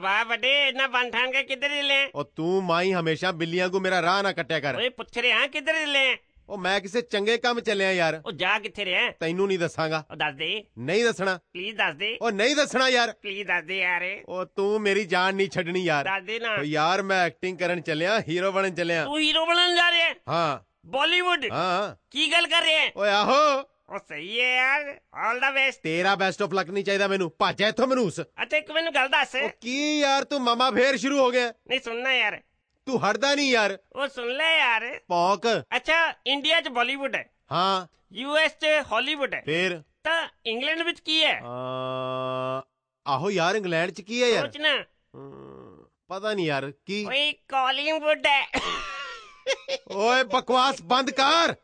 ਵਾਹ ਵੱਡੇ बड़े इतना बन ਕਿੱਧਰ के ਲੈ ले और तू माई हमेशा बिल्लियां को मेरा राह ना ਕਰ ਓਏ ਪੁੱਛ ਰਿਹਾ ਕਿੱਧਰ ਲੈ ਉਹ ਮੈਂ ਕਿਸੇ ਚੰਗੇ ਕੰਮ ਚੱਲਿਆ ਯਾਰ ਉਹ ਜਾ ਕਿੱਥੇ ਰਿਹਾ ਤੈਨੂੰ ਨਹੀਂ ਦੱਸਾਂਗਾ ਉਹ ਦੱਸ ਦੇ ਨਹੀਂ ਦੱਸਣਾ ਪਲੀਜ਼ ਦੱਸ ਦੇ ਉਹ ਨਹੀਂ ਦੱਸਣਾ ਯਾਰ ਪਲੀਜ਼ ਦੱਸ ਦੇ ਯਾਰ ਉਹ ਤੂੰ ਮੇਰੀ ਜਾਨ ਨਹੀਂ ਛੱਡਣੀ ਯਾਰ ਦੱਸ ਦੇ ਨਾ ਓ ਯਾਰ ਮੈਂ ਐਕਟਿੰਗ ਕਰਨ ਚੱਲਿਆ ਹੀਰੋ ਬਣਨ ਚੱਲਿਆ ਤੂੰ ਹੀਰੋ ਬਣਨ ਜਾ ਰਿਹਾ ਹਾਂ ਬਾਲੀਵੁੱਡ ਹਾਂ ਕੀ ਗੱਲ ਕਰ ਰਿਹਾ ਓਏ ਆਹੋ ਉਹ ਸਹੀ ਹੈ ਯਾਰ ਆਲ ਦਾ ਬੈਸਟ ਤੇਰਾ ਬੈਸਟ ਆਫ ਲੱਕ ਨਹੀਂ ਚਾਹੀਦਾ ਮੈਨੂੰ ਭੱਜ ਇੱਥੋਂ ਮਨੂਸ ਅੱਛਾ ਇੱਕ ਮੈਨੂੰ ਗੱਲ ਦੱਸ ਉਹ ਕੀ ਯਾਰ ਤੂੰ ਮਾਮਾ ਫੇਰ ਸ਼ੁਰੂ ਹੋ ਗਿਆ ਨਹੀਂ ਸੁਣਨਾ ਯਾਰ ਤੂੰ ਹਟਦਾ ਨਹੀਂ ਯਾਰ ਉਹ ਸੁਣ ਲੈ ਯਾਰ ਪੌਕ ਅੱਛਾ ਇੰਡੀਆ 'ਚ ਬਾਲੀਵੁੱਡ ਹੈ ਹਾਂ ਐਸ 'ਚ ਹਾਲੀਵੁੱਡ ਹੈ ਫੇਰ ਤਾਂ ਇੰਗਲੈਂਡ ਵਿੱਚ ਕੀ ਹੈ ਆਹੋ ਯਾਰ ਇੰਗਲੈਂਡ 'ਚ ਕੀ ਹੈ ਯਾਰ ਸੋਚਣਾ ਪਤਾ ਨਹੀਂ ਯਾਰ ਕੀ ਓਏ ਕਾਲਿੰਗਵੁੱਡ ਹੈ ਓਏ ਬਕਵਾਸ ਬੰਦ ਕਰ